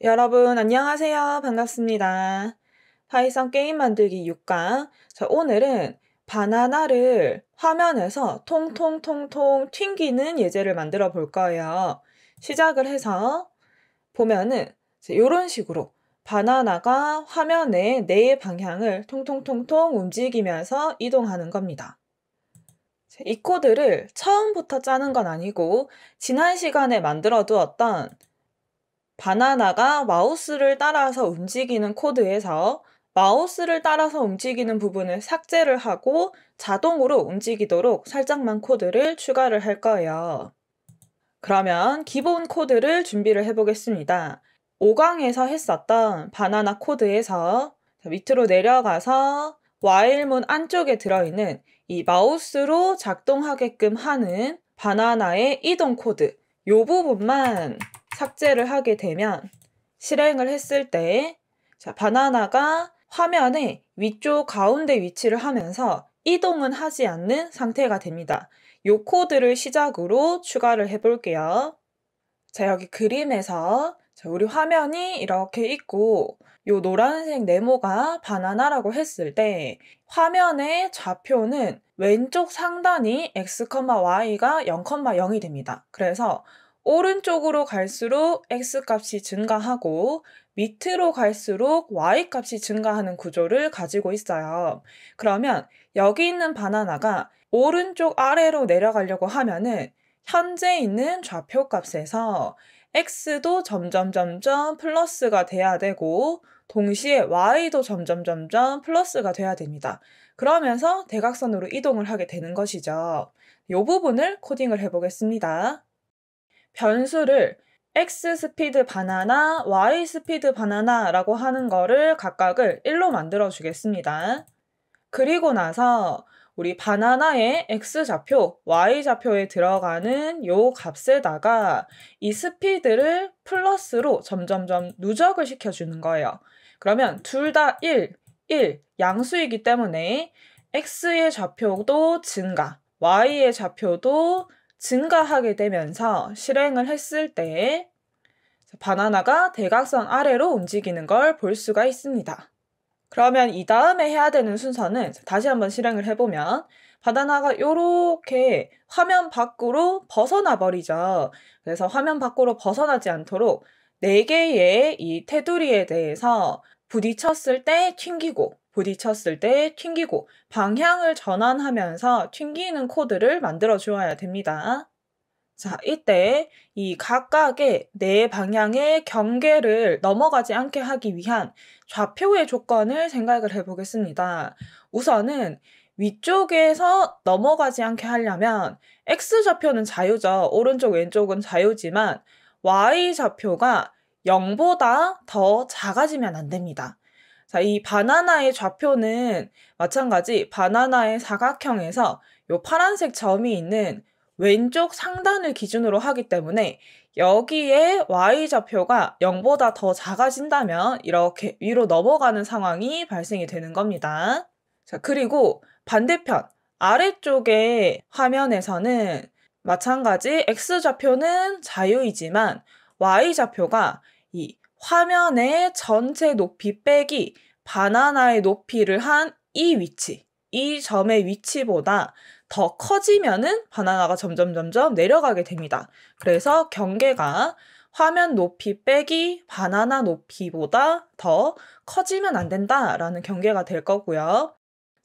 여러분 안녕하세요. 반갑습니다. 파이썬 게임 만들기 6강 자, 오늘은 바나나를 화면에서 통통통통 튕기는 예제를 만들어 볼 거예요. 시작을 해서 보면은 이런 식으로 바나나가 화면의 네 방향을 통통통통 움직이면서 이동하는 겁니다. 이 코드를 처음부터 짜는 건 아니고 지난 시간에 만들어 두었던 바나나가 마우스를 따라서 움직이는 코드에서 마우스를 따라서 움직이는 부분을 삭제를 하고 자동으로 움직이도록 살짝만 코드를 추가를 할 거예요. 그러면 기본 코드를 준비를 해보겠습니다. 5강에서 했었던 바나나 코드에서 밑으로 내려가서 와일문 안쪽에 들어있는 이 마우스로 작동하게끔 하는 바나나의 이동 코드 이 부분만 삭제를 하게 되면 실행을 했을 때 자, 바나나가 화면의 위쪽 가운데 위치를 하면서 이동은 하지 않는 상태가 됩니다. 요 코드를 시작으로 추가를 해볼게요. 자, 여기 그림에서 자, 우리 화면이 이렇게 있고 요 노란색 네모가 바나나라고 했을 때 화면의 좌표는 왼쪽 상단이 x, y가 0,0이 됩니다. 그래서 오른쪽으로 갈수록 x값이 증가하고 밑으로 갈수록 y값이 증가하는 구조를 가지고 있어요. 그러면 여기 있는 바나나가 오른쪽 아래로 내려가려고 하면은 현재 있는 좌표 값에서 x도 점점점점 플러스가 돼야 되고 동시에 y도 점점점점 플러스가 돼야 됩니다. 그러면서 대각선으로 이동을 하게 되는 것이죠. 이 부분을 코딩을 해보겠습니다. 변수를 x 스피드 바나나, y 스피드 바나나라고 하는 거를 각각을 1로 만들어 주겠습니다. 그리고 나서 우리 바나나의 x좌표, y좌표에 들어가는 요 값에다가 이 스피드를 플러스로 점점점 누적을 시켜주는 거예요. 그러면 둘 다 1, 1 양수이기 때문에 x의 좌표도 증가, y의 좌표도 증가하게 되면서 실행을 했을 때 바나나가 대각선 아래로 움직이는 걸 볼 수가 있습니다. 그러면 이 다음에 해야 되는 순서는 다시 한번 실행을 해보면 바나나가 이렇게 화면 밖으로 벗어나 버리죠. 그래서 화면 밖으로 벗어나지 않도록 4개의 이 테두리에 대해서 부딪혔을 때 튕기고 부딪혔을 때 튕기고 방향을 전환하면서 튕기는 코드를 만들어 주어야 됩니다. 자, 이때 이 각각의 네 방향의 경계를 넘어가지 않게 하기 위한 좌표의 조건을 생각을 해 보겠습니다. 우선은 위쪽에서 넘어가지 않게 하려면 X좌표는 자유죠. 오른쪽, 왼쪽은 자유지만 Y좌표가 0보다 더 작아지면 안 됩니다. 자, 이 바나나의 좌표는 마찬가지 바나나의 사각형에서 요 파란색 점이 있는 왼쪽 상단을 기준으로 하기 때문에 여기에 y좌표가 0보다 더 작아진다면 이렇게 위로 넘어가는 상황이 발생이 되는 겁니다. 자, 그리고 반대편 아래쪽의 화면에서는 마찬가지 x좌표는 자유이지만 y좌표가 이 화면의 전체 높이 빼기 바나나의 높이를 한 이 위치, 이 점의 위치보다 더 커지면은 바나나가 점점 점점 내려가게 됩니다. 그래서 경계가 화면 높이 빼기 바나나 높이보다 더 커지면 안 된다라는 경계가 될 거고요.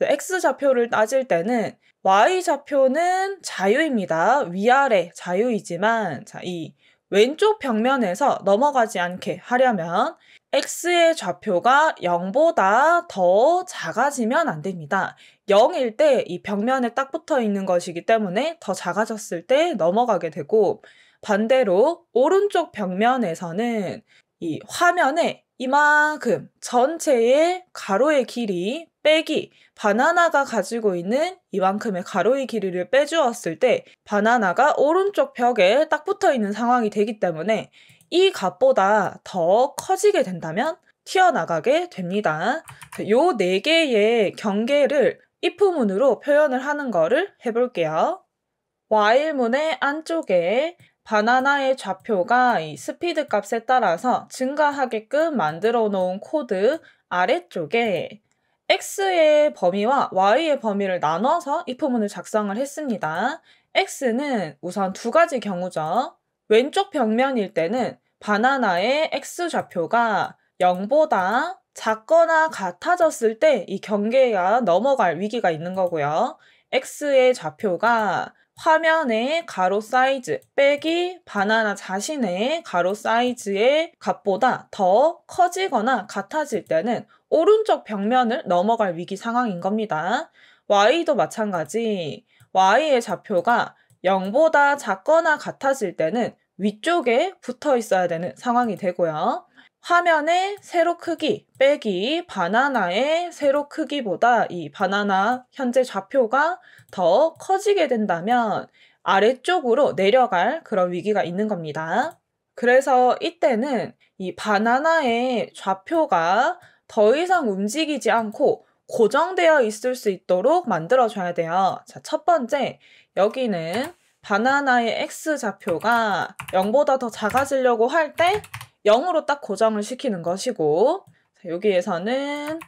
X좌표를 따질 때는 Y좌표는 자유입니다. 위아래 자유이지만 자, 이 왼쪽 벽면에서 넘어가지 않게 하려면 x의 좌표가 0보다 더 작아지면 안 됩니다. 0일 때 이 벽면에 딱 붙어 있는 것이기 때문에 더 작아졌을 때 넘어가게 되고 반대로 오른쪽 벽면에서는 이 화면에 이만큼 전체의 가로의 길이 빼기 바나나가 가지고 있는 이만큼의 가로의 길이를 빼주었을 때 바나나가 오른쪽 벽에 딱 붙어 있는 상황이 되기 때문에 이 값보다 더 커지게 된다면 튀어나가게 됩니다. 요 네 개의 경계를 if문으로 표현을 하는 거를 해볼게요. while문의 안쪽에 바나나의 좌표가 이 스피드 값에 따라서 증가하게끔 만들어 놓은 코드 아래쪽에 x의 범위와 y의 범위를 나눠서 if문을 작성을 했습니다. x는 우선 두 가지 경우죠. 왼쪽 벽면일 때는 바나나의 x좌표가 0보다 작거나 같아졌을 때 이 경계가 넘어갈 위기가 있는 거고요. x의 좌표가 화면의 가로 사이즈 빼기 바나나 자신의 가로 사이즈의 값보다 더 커지거나 같아질 때는 오른쪽 벽면을 넘어갈 위기 상황인 겁니다. y도 마찬가지 y의 좌표가 0보다 작거나 같아질 때는 위쪽에 붙어 있어야 되는 상황이 되고요. 화면의 세로 크기 빼기 바나나의 세로 크기보다 이 바나나 현재 좌표가 더 커지게 된다면 아래쪽으로 내려갈 그런 위기가 있는 겁니다. 그래서 이때는 이 바나나의 좌표가 더 이상 움직이지 않고 고정되어 있을 수 있도록 만들어줘야 돼요. 자, 첫 번째, 여기는 바나나의 x좌표가 0보다 더 작아지려고 할때 0으로 딱 고정을 시키는 것이고 자, 여기에서는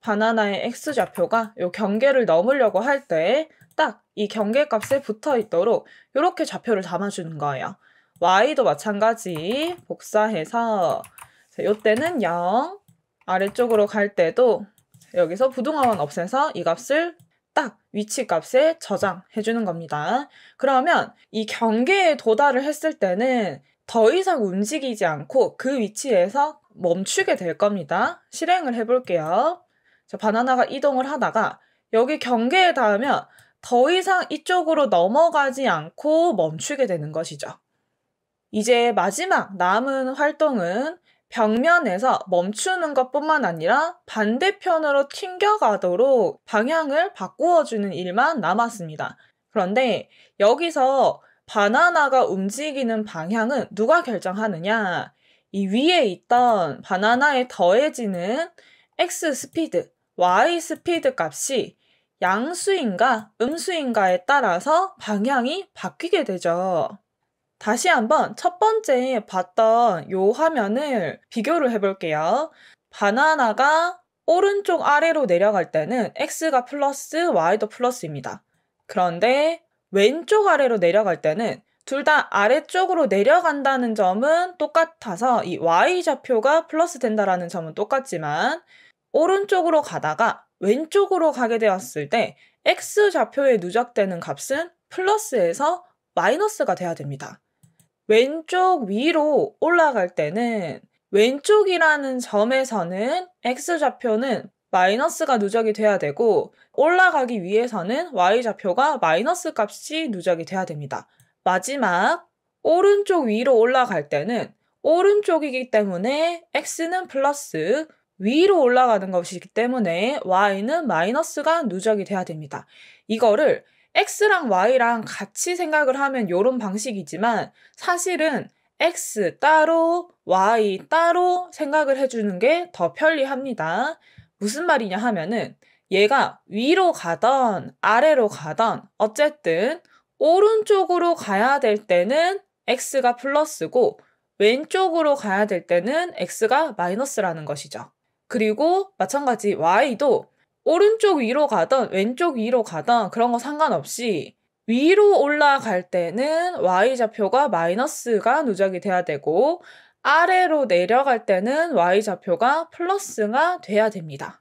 바나나의 x좌표가 이 경계를 넘으려고 할 때 딱 이 경계 값에 붙어 있도록 이렇게 좌표를 담아주는 거예요. y도 마찬가지 복사해서 자, 이때는 0 아래쪽으로 갈 때도 여기서 부등호원 없애서 이 값을 딱 위치 값에 저장해 주는 겁니다. 그러면 이 경계에 도달을 했을 때는 더 이상 움직이지 않고 그 위치에서 멈추게 될 겁니다. 실행을 해볼게요. 자, 바나나가 이동을 하다가 여기 경계에 닿으면 더 이상 이쪽으로 넘어가지 않고 멈추게 되는 것이죠. 이제 마지막 남은 활동은 벽면에서 멈추는 것뿐만 아니라 반대편으로 튕겨가도록 방향을 바꾸어 주는 일만 남았습니다. 그런데 여기서 바나나가 움직이는 방향은 누가 결정하느냐? 이 위에 있던 바나나에 더해지는 x 스피드, y 스피드 값이 양수인가 음수인가에 따라서 방향이 바뀌게 되죠. 다시 한번 첫 번째 봤던 요 화면을 비교를 해볼게요. 바나나가 오른쪽 아래로 내려갈 때는 x가 플러스 y도 플러스입니다. 그런데 왼쪽 아래로 내려갈 때는 둘 다 아래쪽으로 내려간다는 점은 똑같아서 이 y좌표가 플러스 된다라는 점은 똑같지만 오른쪽으로 가다가 왼쪽으로 가게 되었을 때 x좌표에 누적되는 값은 플러스에서 마이너스가 돼야 됩니다. 왼쪽 위로 올라갈 때는 왼쪽이라는 점에서는 x좌표는 마이너스가 누적이 돼야 되고 올라가기 위해서는 y좌표가 마이너스 값이 누적이 돼야 됩니다. 마지막 오른쪽 위로 올라갈 때는 오른쪽이기 때문에 x는 플러스 위로 올라가는 것이기 때문에 y는 마이너스가 누적이 돼야 됩니다. 이거를 x랑 y랑 같이 생각을 하면 이런 방식이지만 사실은 x 따로 y 따로 생각을 해주는 게 더 편리합니다. 무슨 말이냐 하면은 얘가 위로 가던 아래로 가던 어쨌든 오른쪽으로 가야 될 때는 x가 플러스고 왼쪽으로 가야 될 때는 x가 마이너스라는 것이죠. 그리고 마찬가지 y도 오른쪽 위로 가던 왼쪽 위로 가던 그런 거 상관없이 위로 올라갈 때는 y좌표가 마이너스가 누적이 돼야 되고 아래로 내려갈 때는 y좌표가 플러스가 돼야 됩니다.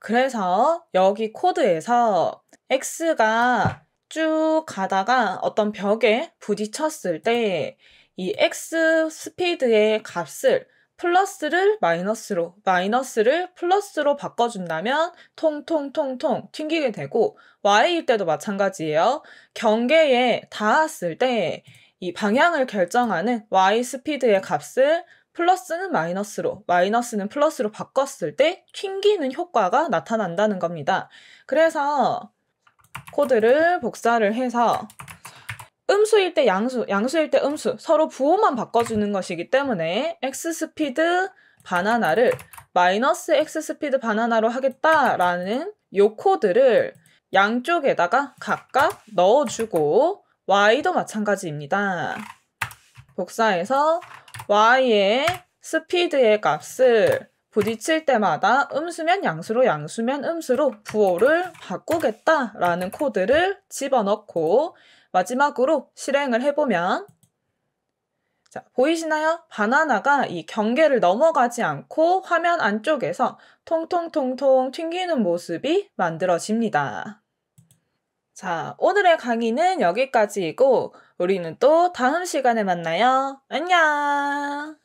그래서 여기 코드에서 x가 쭉 가다가 어떤 벽에 부딪혔을 때 이 x 스피드의 값을 플러스를 마이너스로, 마이너스를 플러스로 바꿔준다면 통통통통 튕기게 되고 y일 때도 마찬가지예요. 경계에 닿았을 때이 방향을 결정하는 y 스피드의 값을 플러스는 마이너스로, 마이너스는 플러스로 바꿨을 때 튕기는 효과가 나타난다는 겁니다. 그래서 코드를 복사를 해서 음수일 때 양수, 양수일 때 음수, 서로 부호만 바꿔주는 것이기 때문에 x 스피드 바나나를 마이너스 x 스피드 바나나로 하겠다라는 요 코드를 양쪽에다가 각각 넣어주고 y도 마찬가지입니다. 복사해서 y의 스피드의 값을 부딪힐 때마다 음수면 양수로 양수면 음수로 부호를 바꾸겠다라는 코드를 집어넣고 마지막으로 실행을 해보면 자, 보이시나요? 바나나가 이 경계를 넘어가지 않고 화면 안쪽에서 통통통통 튕기는 모습이 만들어집니다. 자, 오늘의 강의는 여기까지이고, 우리는 또 다음 시간에 만나요. 안녕!